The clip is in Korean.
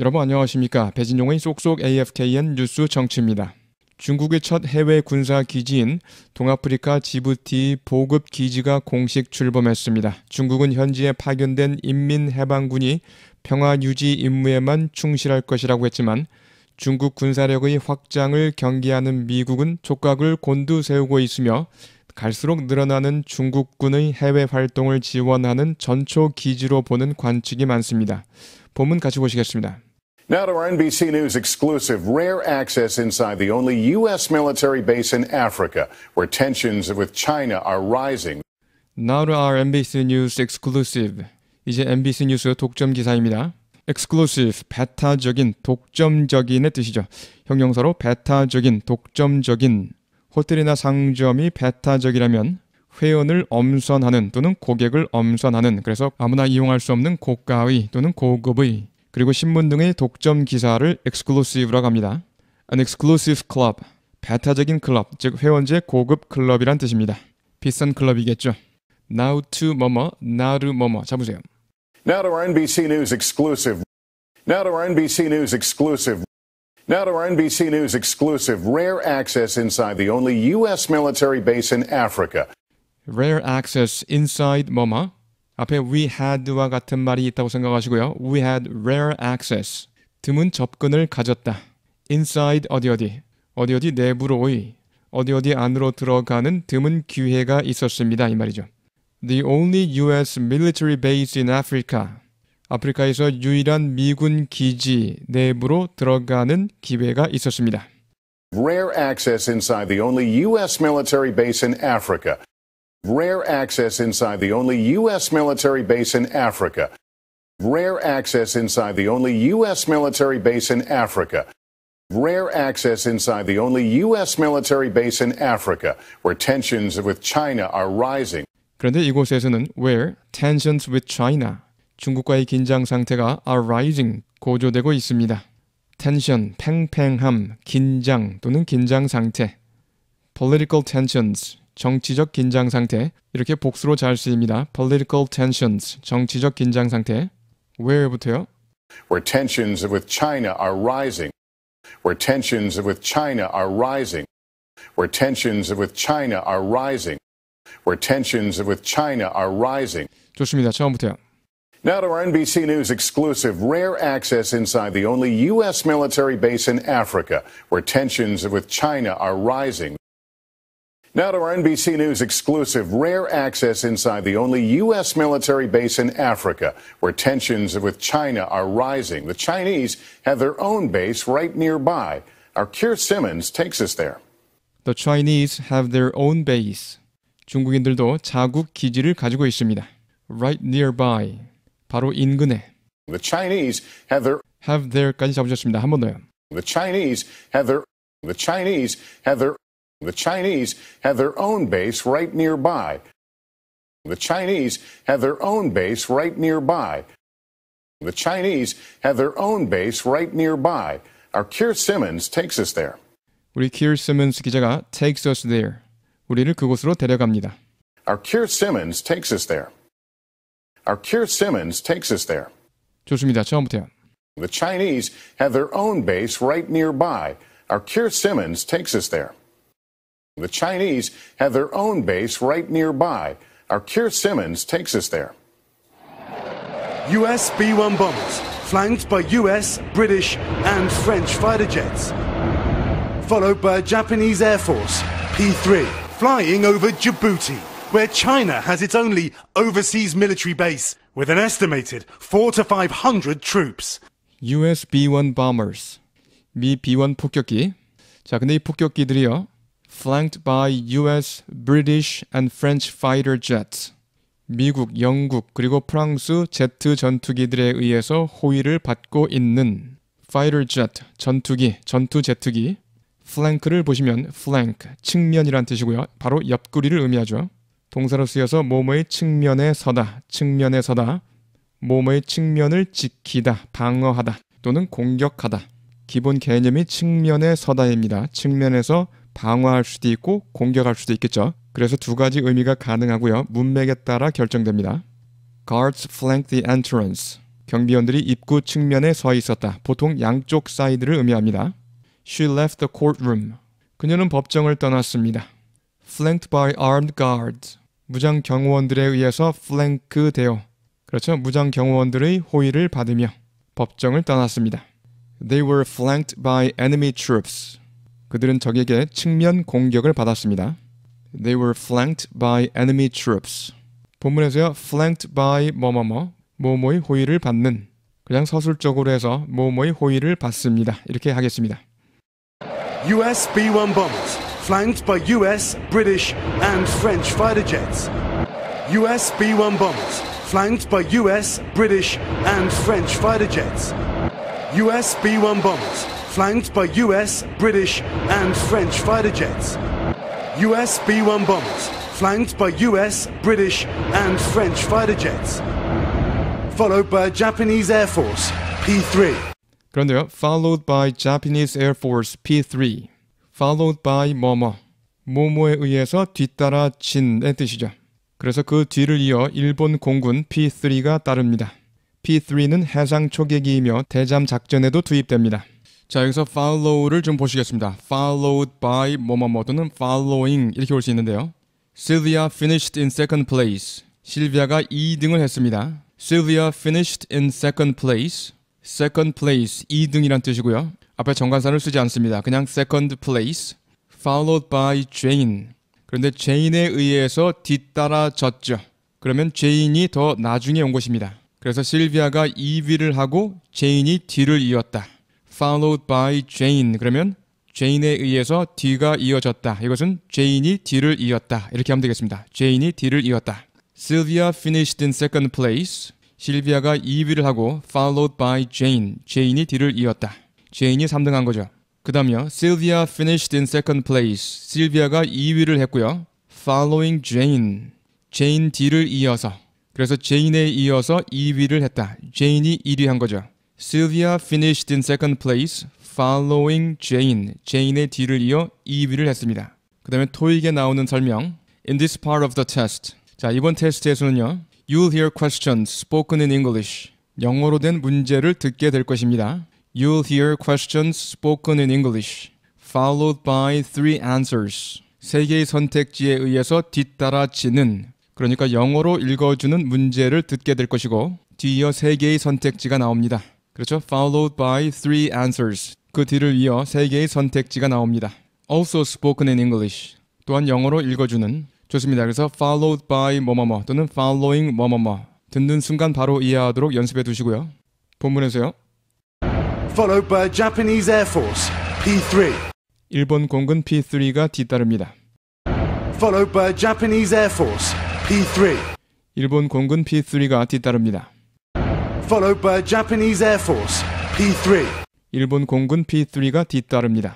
여러분 안녕하십니까. 배진용의 쏙쏙 AFKN 뉴스 정치입니다. 중국의 첫 해외 군사 기지인 동아프리카 지부티 보급 기지가 공식 출범했습니다. 중국은 현지에 파견된 인민해방군이 평화 유지 임무에만 충실할 것이라고 했지만 중국 군사력의 확장을 경계하는 미국은 촉각을 곤두세우고 있으며 갈수록 늘어나는 중국군의 해외 활동을 지원하는 전초 기지로 보는 관측이 많습니다. 본문 같이 보시겠습니다. Now to our NBC News exclusive rare access inside the only U.S. military base in Africa, where tensions with China are rising. Now to our NBC News exclusive. 이제 MBC 뉴스 독점 기사입니다. exclusive, 배타적인, 독점적인의 뜻이죠. 형용사로 배타적인, 독점적인. 호텔이나 상점이 배타적이라면 회원을 엄선하는 또는 고객을 엄선하는 그래서 아무나 이용할 수 없는 고가의 또는 고급의 그리고 신문 등의 독점 기사를 exclusive라고 합니다. An exclusive club, 배타적인 클럽, 즉 회원제 고급 클럽이란 뜻입니다. 비싼 클럽이겠죠. Now to 뭐뭐, now to 뭐뭐 잡으세요. Now to our NBC News exclusive. Now to our NBC News exclusive. Now to our NBC News exclusive rare access inside the only U.S. military base in Africa. Rare access inside 뭐뭐 앞에 we had와 같은 말이 있다고 생각하시고요. We had rare access. 드문 접근을 가졌다. Inside 어디 어디 어디 어디 내부로의 어디 어디 안으로 들어가는 드문 기회가 있었습니다. 이 말이죠. The only U.S. military base in Africa. 아프리카에서 유일한 미군 기지 내부로 들어가는 기회가 있었습니다. Rare access inside the only U.S. military base in Africa. Rare access inside the only U.S. military base in Africa. Rare access inside the only U.S. military base in Africa. Rare access inside the only U.S. military base in Africa, where tensions with China are rising. 그런데 이곳에서는 where tensions with China, 중국과의 긴장 상태가 are rising, 고조되고 있습니다. 텐션, 팽팽함, 긴장 또는 긴장 상태. political tensions, 정치적 긴장 상태 이렇게 복수로 잘 쓰입니다. political tensions 정치적 긴장 상태 where부터요? Where tensions with China are rising. Where tensions with China are rising. Where tensions with China are rising. Where tensions with China are rising. 좋습니다. 처음부터요. Now to our NBC News exclusive rare access inside the only U.S. military base in Africa, where tensions with China are rising. Now to our NBC News exclusive rare access inside the only U.S. military base in Africa, where tensions with China are rising. The Chinese have their own base right nearby. Our Keir Simmons takes us there. The Chinese have their own base. 중국인들도 자국 기지를 가지고 있습니다. Right nearby. 바로 인근에. The Chinese have their have their까지 잡으셨습니다. 한 번 더요. The Chinese have their the Chinese have their the Chinese have their own base right nearby. The Chinese have their own base right nearby. The Chinese have their own base right nearby. Our Kier Simmons takes us there. 우리 Kier Simmons 기자가 takes us there. 우리를 그곳으로 데려갑니다. Our Kier Simmons takes us there. Our Kier Simmons takes us there. 좋습니다. 처음부터요. The Chinese have their own base right nearby. Our Kier Simmons takes us there. The Chinese have their own base right nearby. Our Kurt Simmons takes us there. US B 1 bombers, flanked by US, British, and French fighter jets, followed by Japanese Air Force P 3, flying over Djibouti, where China has its only overseas military base with an estimated four to 500 troops. US B 1 bombers, 미 B1 폭격기. 자, 근데 이 폭격기들이요. flanked by US, British and French fighter jets. 미국, 영국, 그리고 프랑스 제트 전투기들에 의해서 호위를 받고 있는 fighter jet, 전투기, 전투 제트기. flank를 보시면 flank, 측면이란 뜻이고요. 바로 옆구리를 의미하죠. 동사로 쓰여서 몸의 측면에 서다, 측면에 서다, 몸의 측면을 지키다, 방어하다 또는 공격하다. 기본 개념이 측면에 서다입니다. 측면에서 방어할 수도 있고 공격할 수도 있겠죠. 그래서 두 가지 의미가 가능하고요. 문맥에 따라 결정됩니다. Guards flank the entrance. 경비원들이 입구 측면에 서 있었다. 보통 양쪽 사이드를 의미합니다. She left the courtroom. 그녀는 법정을 떠났습니다. Flanked by armed guards. 무장 경호원들에 의해서 플랭크 되어 그렇죠. 무장 경호원들의 호의를 받으며 법정을 떠났습니다. They were flanked by enemy troops. 그들은 적에게 측면 공격을 받았습니다. They were flanked by enemy troops. 본문에서요, flanked by 뭐뭐뭐, 뭐뭐의 호의를 받는. 그냥 서술적으로 해서 뭐뭐의 호의를 받습니다. 이렇게 하겠습니다. US B-1 bombers flanked by US, British and French fighter jets. US B-1 bombers flanked by US, British and French fighter jets. US B-1 bombers flanked by US, British and French fighter jets. US B-1 bombers, flanked by US, British and French fighter jets. Followed by Japanese Air Force P-3. 그런데요, followed by Japanese Air Force P-3, followed by 뭐뭐, 뭐뭐에 의해서 뒤따라진의 뜻이죠. 그래서 그 뒤를 이어 일본 공군 P-3가 따릅니다. P-3는 해상 초계기이며 대잠 작전에도 투입됩니다. 자 여기서 follow를 좀 보시겠습니다. followed by 뭐 뭐 뭐 또는 following 이렇게 올 수 있는데요. Sylvia finished in second place. 실비아가 2등을 했습니다. Sylvia finished in second place. second place 2등이란 뜻이고요. 앞에 정관사를 쓰지 않습니다. 그냥 second place followed by Jane. 그런데 j a n e 에 의해서 뒤따라졌죠. 그러면 j a n e 이더 나중에 온 것입니다. 그래서 실비아가 2위를 하고 j a n e 이 뒤를 이었다. followed by Jane 그러면 제인에 의해서 D가 이어졌다. 이것은 제인이 D를 이었다. 이렇게 하면 되겠습니다. 제인이 D를 이었다. Sylvia finished in second place. 실비아가 2위를 하고 followed by Jane. 제인이 D를 이었다. 제인이 3등한 거죠. 그 다음이요. Sylvia finished in second place. 실비아가 2위를 했고요. following Jane. 제인 D를 이어서. 그래서 제인에 이어서 2위를 했다. 제인이 1위 한 거죠. Sylvia finished in second place following Jane. Jane의 뒤를 이어 2위를 했습니다. 그 다음에 토익에 나오는 설명. In this part of the test. 자, 이번 테스트에서는요. You'll hear questions spoken in English. 영어로 된 문제를 듣게 될 것입니다. You'll hear questions spoken in English. Followed by three answers. 세 개의 선택지에 의해서 뒤따라지는 그러니까 영어로 읽어주는 문제를 듣게 될 것이고 뒤이어 세 개의 선택지가 나옵니다. 그렇죠? followed by three answers. 그 뒤를 이어 세 개의 선택지가 나옵니다. also spoken in English. 또한 영어로 읽어주는 좋습니다. 그래서 followed by 뭐뭐뭐 또는 following 뭐뭐뭐 듣는 순간 바로 이해하도록 연습해 두시고요. 본문에서요. Followed by Japanese Air Force P3. 일본 공군 P3가 뒤따릅니다. Followed by Japanese Air Force P3. 일본 공군 P3가 뒤따릅니다. followed by a Japanese Air Force P3. 일본 공군 P3가 뒤따릅니다.